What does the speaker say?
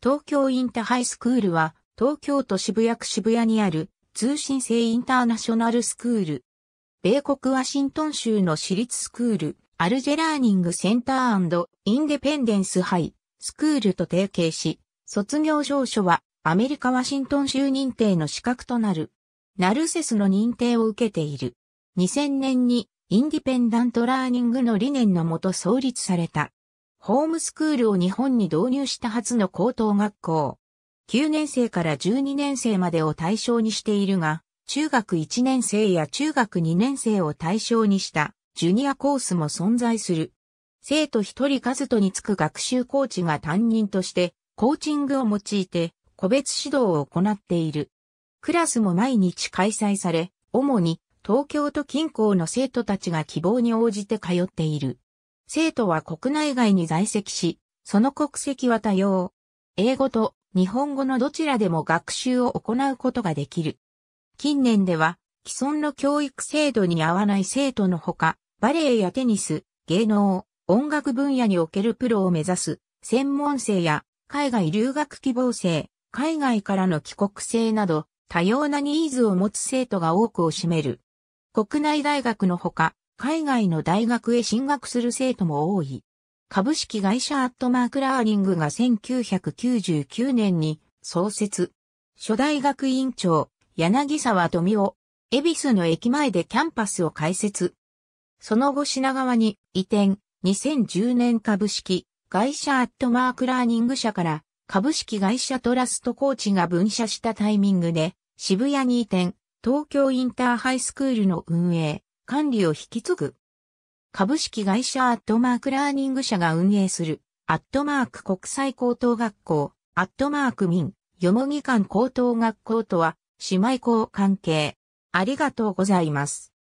東京インターハイスクールは、東京都渋谷区渋谷にある通信制インターナショナルスクール。米国ワシントン州の私立スクール、アルジェラーニングセンターインデペンデンスハイ、スクールと提携し、卒業証書はアメリカワシントン州認定の資格となる。ナルセスの認定を受けている。2000年にインディペンダントラーニングの理念のもと創立された。ホームスクールを日本に導入した初の高等学校。9年生から12年生までを対象にしているが、中学1年生や中学2年生を対象にしたジュニアコースも存在する。生徒一人数とにつく学習コーチが担任としてコーチングを用いて個別指導を行っている。クラスも毎日開催され、主に東京都近郊の生徒たちが希望に応じて通っている。生徒は国内外に在籍し、その国籍は多様。英語と日本語のどちらでも学習を行うことができる。近年では、既存の教育制度に合わない生徒のほか、バレエやテニス、芸能、音楽分野におけるプロを目指す、専門生や、海外留学希望生、海外からの帰国生など、多様なニーズを持つ生徒が多くを占める。国内大学のほか、海外の大学へ進学する生徒も多い。株式会社アットマークラーニングが1999年に創設。初代学院長、柳沢富夫、恵比寿の駅前でキャンパスを開設。その後品川に移転、2010年株式会社アットマークラーニング社から株式会社トラストコーチが分社したタイミングで渋谷に移転、東京インターハイスクールの運営、管理を引き継ぐ。株式会社アットマークラーニング社が運営する、アットマーク国際高等学校、アットマーク民、よもぎ館高等学校とは、姉妹校関係。ありがとうございます。